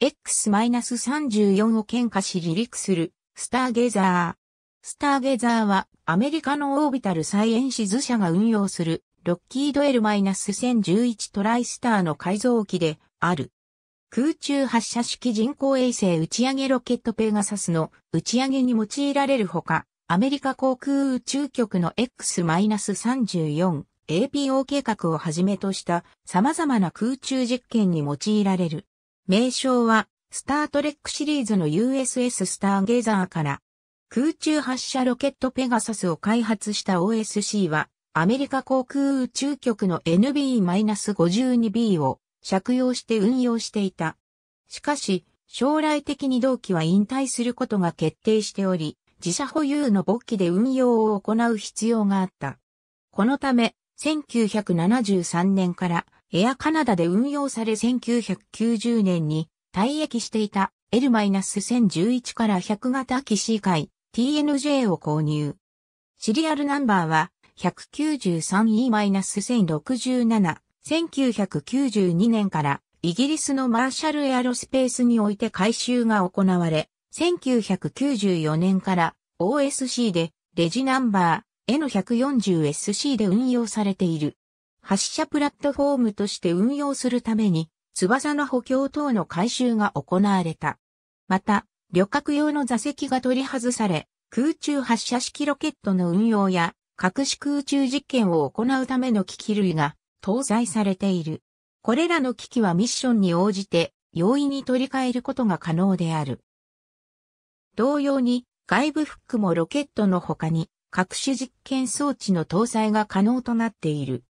X-34 を喧嘩し離陸する、スターゲザー。スターゲザーは、アメリカのオービタルサイエンシズ社が運用する、ロッキード L-1011 トライスターの改造機で、ある。空中発射式人工衛星打ち上げロケットペガサスの打ち上げに用いられるほか、アメリカ航空宇宙局の X-34APO 計画をはじめとした様々な空中実験に用いられる。名称は、スタートレックシリーズの USS スターゲーザーから、空中発射ロケットペガサスを開発した OSC は、アメリカ航空宇宙局の NB-52B を借用して運用していた。しかし、将来的に同期は引退することが決定しており、自社保有の勃起で運用を行う必要があった。このため、1973年からエアカナダで運用され1990年に退役していた L-1011 から100型機 C 回 TNJ を購入。シリアルナンバーは 193E-1067。1992年からイギリスのマーシャルエアロスペースにおいて改修が行われ、1994年から OSC でレジナンバー N140SC で運用されている。発射プラットフォームとして運用するために、翼の補強等の改修が行われた。また、旅客用の座席が取り外され、空中発射式ロケットの運用や、隠し空中実験を行うための機器類が搭載されている。これらの機器はミッションに応じて容易に取り替えることが可能である。同様に外部フックもロケットの他に各種実験装置の搭載が可能となっている。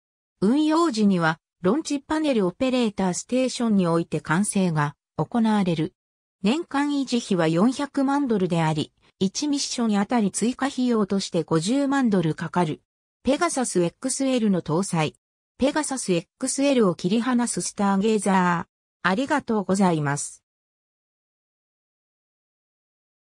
運用時には、ロンチパネルオペレーターステーションにおいて完成が行われる。年間維持費は400万ドルであり、1ミッションあたり追加費用として50万ドルかかる。ペガサス XL の搭載。ペガサス XL を切り離すスターゲーザー。ありがとうございます。